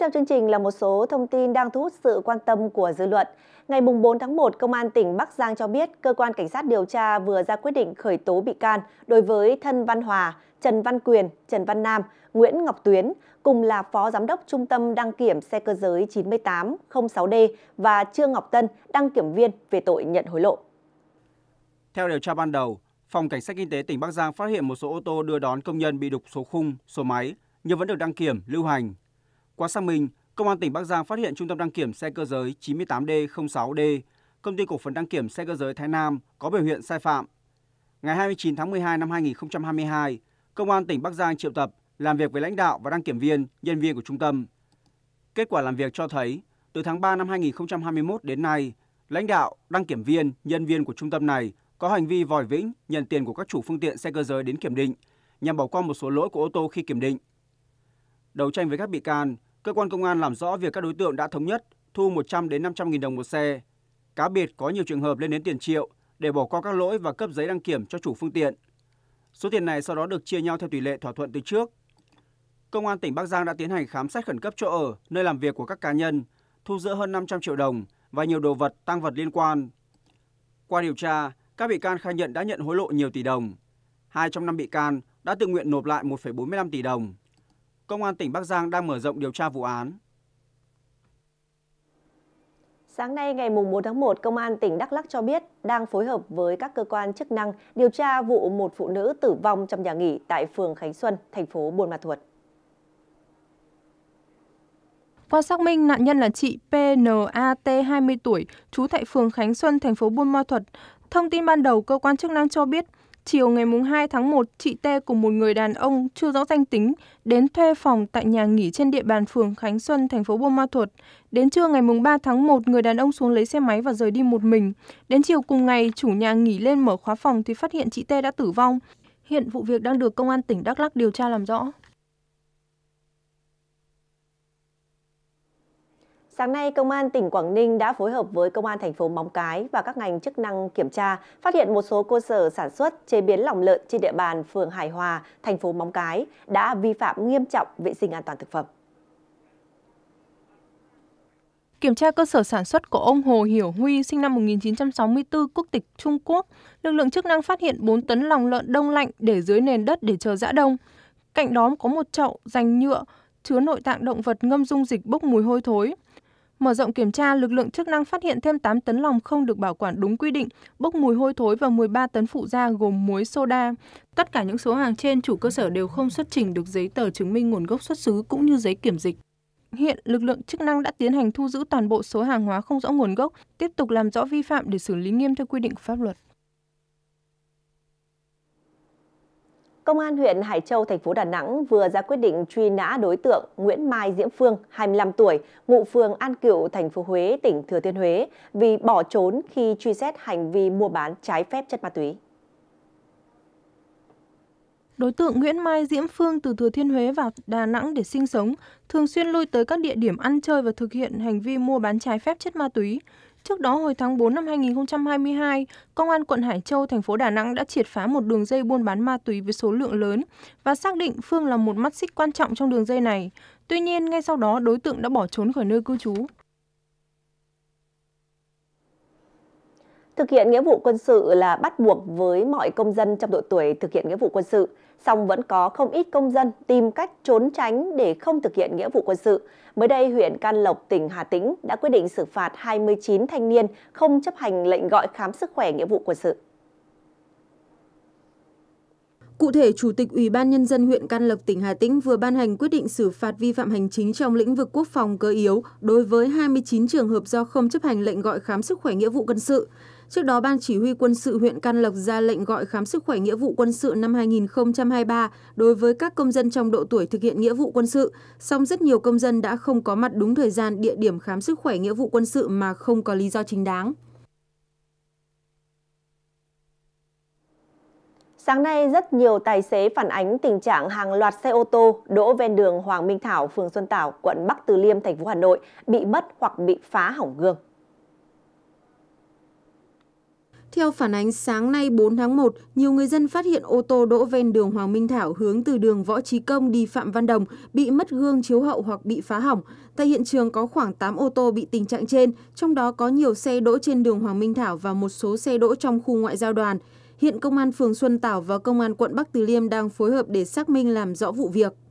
trong chương trình là một số thông tin đang thu hút sự quan tâm của dư luận. Ngày 4 tháng 1, Công an tỉnh Bắc Giang cho biết cơ quan cảnh sát điều tra vừa ra quyết định khởi tố bị can đối với Thân Văn Hòa, Trần Văn Quyền, Trần Văn Nam, Nguyễn Ngọc Tuyến, cùng là Phó Giám đốc Trung tâm Đăng kiểm xe cơ giới 9806D và Trương Ngọc Tân, đăng kiểm viên về tội nhận hối lộ. Theo điều tra ban đầu, Phòng Cảnh sát Kinh tế tỉnh Bắc Giang phát hiện một số ô tô đưa đón công nhân bị đục số khung, số máy, nhưng vẫn được đăng kiểm, lưu hành, qua xác minh, Công an tỉnh Bắc Giang phát hiện trung tâm đăng kiểm xe cơ giới 98D06D, công ty cổ phần đăng kiểm xe cơ giới Thái Nam có biểu hiện sai phạm. Ngày 29 tháng 12 năm 2022, Công an tỉnh Bắc Giang triệu tập làm việc với lãnh đạo và đăng kiểm viên, nhân viên của trung tâm. Kết quả làm việc cho thấy, từ tháng 3 năm 2021 đến nay, lãnh đạo, đăng kiểm viên, nhân viên của trung tâm này có hành vi vòi vĩnh nhận tiền của các chủ phương tiện xe cơ giới đến kiểm định nhằm bỏ qua một số lỗi của ô tô khi kiểm định. Đấu tranh với các bị can, Cơ quan công an làm rõ việc các đối tượng đã thống nhất thu 100 đến 500 nghìn đồng một xe. Cá biệt có nhiều trường hợp lên đến tiền triệu để bỏ qua các lỗi và cấp giấy đăng kiểm cho chủ phương tiện. Số tiền này sau đó được chia nhau theo tỷ lệ thỏa thuận từ trước. Công an tỉnh Bắc Giang đã tiến hành khám xét khẩn cấp chỗ ở, nơi làm việc của các cá nhân, thu giữ hơn 500 triệu đồng và nhiều đồ vật, tăng vật liên quan. Qua điều tra, các bị can khai nhận đã nhận hối lộ nhiều tỷ đồng. Hai trong năm bị can đã tự nguyện nộp lại 1,45 tỷ đồng Công an tỉnh Bắc Giang đang mở rộng điều tra vụ án. Sáng nay ngày 4 tháng 1, Công an tỉnh Đắk Lắc cho biết đang phối hợp với các cơ quan chức năng điều tra vụ một phụ nữ tử vong trong nhà nghỉ tại phường Khánh Xuân, thành phố Buôn Ma Thuột. Qua xác minh, nạn nhân là chị PNAT 20 tuổi, trú tại phường Khánh Xuân, thành phố Buôn Ma Thuột. Thông tin ban đầu, cơ quan chức năng cho biết Chiều ngày 2 tháng 1, chị T cùng một người đàn ông chưa rõ danh tính đến thuê phòng tại nhà nghỉ trên địa bàn phường Khánh Xuân, thành phố Buôn Ma Thuột. Đến trưa ngày 3 tháng 1, người đàn ông xuống lấy xe máy và rời đi một mình. Đến chiều cùng ngày, chủ nhà nghỉ lên mở khóa phòng thì phát hiện chị T đã tử vong. Hiện vụ việc đang được công an tỉnh Đắk Lắc điều tra làm rõ. Sáng nay, Công an tỉnh Quảng Ninh đã phối hợp với Công an thành phố Móng Cái và các ngành chức năng kiểm tra, phát hiện một số cơ sở sản xuất, chế biến lòng lợn trên địa bàn phường Hải Hòa, thành phố Móng Cái đã vi phạm nghiêm trọng vệ sinh an toàn thực phẩm. Kiểm tra cơ sở sản xuất của ông Hồ Hiểu Huy, sinh năm 1964, quốc tịch Trung Quốc, lực lượng chức năng phát hiện 4 tấn lòng lợn đông lạnh để dưới nền đất để chờ giã đông. Cạnh đó có một chậu dành nhựa chứa nội tạng động vật ngâm dung dịch bốc mùi hôi thối. Mở rộng kiểm tra, lực lượng chức năng phát hiện thêm 8 tấn lòng không được bảo quản đúng quy định, bốc mùi hôi thối và 13 tấn phụ gia gồm muối soda. Tất cả những số hàng trên chủ cơ sở đều không xuất trình được giấy tờ chứng minh nguồn gốc xuất xứ cũng như giấy kiểm dịch. Hiện lực lượng chức năng đã tiến hành thu giữ toàn bộ số hàng hóa không rõ nguồn gốc, tiếp tục làm rõ vi phạm để xử lý nghiêm theo quy định của pháp luật. Công an huyện Hải Châu, thành phố Đà Nẵng vừa ra quyết định truy nã đối tượng Nguyễn Mai Diễm Phương, 25 tuổi, ngụ phường An Cựu, thành phố Huế, tỉnh Thừa Thiên Huế vì bỏ trốn khi truy xét hành vi mua bán trái phép chất ma túy. Đối tượng Nguyễn Mai Diễm Phương từ Thừa Thiên Huế vào Đà Nẵng để sinh sống, thường xuyên lui tới các địa điểm ăn chơi và thực hiện hành vi mua bán trái phép chất ma túy. Trước đó hồi tháng 4 năm 2022, Công an quận Hải Châu, thành phố Đà Nẵng đã triệt phá một đường dây buôn bán ma túy với số lượng lớn và xác định Phương là một mắt xích quan trọng trong đường dây này. Tuy nhiên, ngay sau đó đối tượng đã bỏ trốn khỏi nơi cư trú. Thực hiện nghĩa vụ quân sự là bắt buộc với mọi công dân trong độ tuổi thực hiện nghĩa vụ quân sự, song vẫn có không ít công dân tìm cách trốn tránh để không thực hiện nghĩa vụ quân sự. Mới đây, huyện Can Lộc, tỉnh Hà Tĩnh đã quyết định xử phạt 29 thanh niên không chấp hành lệnh gọi khám sức khỏe nghĩa vụ quân sự. Cụ thể, Chủ tịch Ủy ban Nhân dân huyện Can Lộc, tỉnh Hà Tĩnh vừa ban hành quyết định xử phạt vi phạm hành chính trong lĩnh vực quốc phòng cơ yếu đối với 29 trường hợp do không chấp hành lệnh gọi khám sức khỏe nghĩa vụ quân sự. Trước đó, Ban Chỉ huy quân sự huyện Can Lộc ra lệnh gọi khám sức khỏe nghĩa vụ quân sự năm 2023 đối với các công dân trong độ tuổi thực hiện nghĩa vụ quân sự. Song rất nhiều công dân đã không có mặt đúng thời gian địa điểm khám sức khỏe nghĩa vụ quân sự mà không có lý do chính đáng. Sáng nay, rất nhiều tài xế phản ánh tình trạng hàng loạt xe ô tô đỗ ven đường Hoàng Minh Thảo, phường Xuân Tảo, quận Bắc Từ Liêm, thành phố Hà Nội bị mất hoặc bị phá hỏng gương. Theo phản ánh sáng nay 4 tháng 1, nhiều người dân phát hiện ô tô đỗ ven đường Hoàng Minh Thảo hướng từ đường Võ Trí Công đi Phạm Văn Đồng bị mất gương chiếu hậu hoặc bị phá hỏng. Tại hiện trường có khoảng 8 ô tô bị tình trạng trên, trong đó có nhiều xe đỗ trên đường Hoàng Minh Thảo và một số xe đỗ trong khu ngoại giao đoàn. Hiện công an phường Xuân Tảo và công an quận Bắc Từ Liêm đang phối hợp để xác minh làm rõ vụ việc.